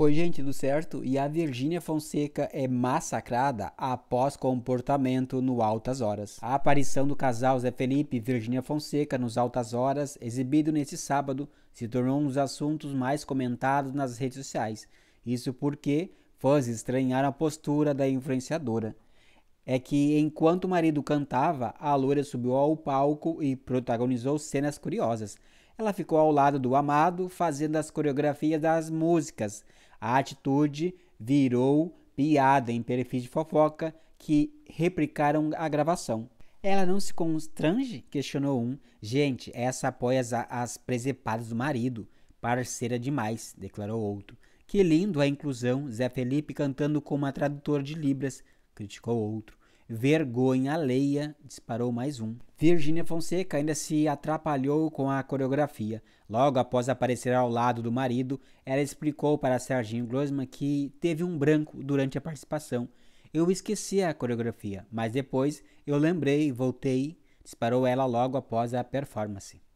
Oi, gente, do certo? E a Virgínia Fonseca é massacrada após comportamento no Altas Horas. A aparição do casal Zé Felipe e Virgínia Fonseca nos Altas Horas, exibido neste sábado, se tornou um dos assuntos mais comentados nas redes sociais. Isso porque fãs estranharam a postura da influenciadora. É que enquanto o marido cantava, a loira subiu ao palco e protagonizou cenas curiosas. Ela ficou ao lado do amado, fazendo as coreografias das músicas. A atitude virou piada em perfis de fofoca que replicaram a gravação. Ela não se constrange? questionou um. Gente, essa apoia as, as presepadas do marido. Parceira demais, declarou outro. Que lindo a inclusão, Zé Felipe cantando como a tradutora de Libras, criticou outro. Vergonha alheia, disparou mais um. Virginia Fonseca ainda se atrapalhou com a coreografia. Logo após aparecer ao lado do marido, ela explicou para Serginho Grossman que teve um branco durante a participação. Eu esqueci a coreografia, mas depois eu lembrei e voltei, disparou ela logo após a performance.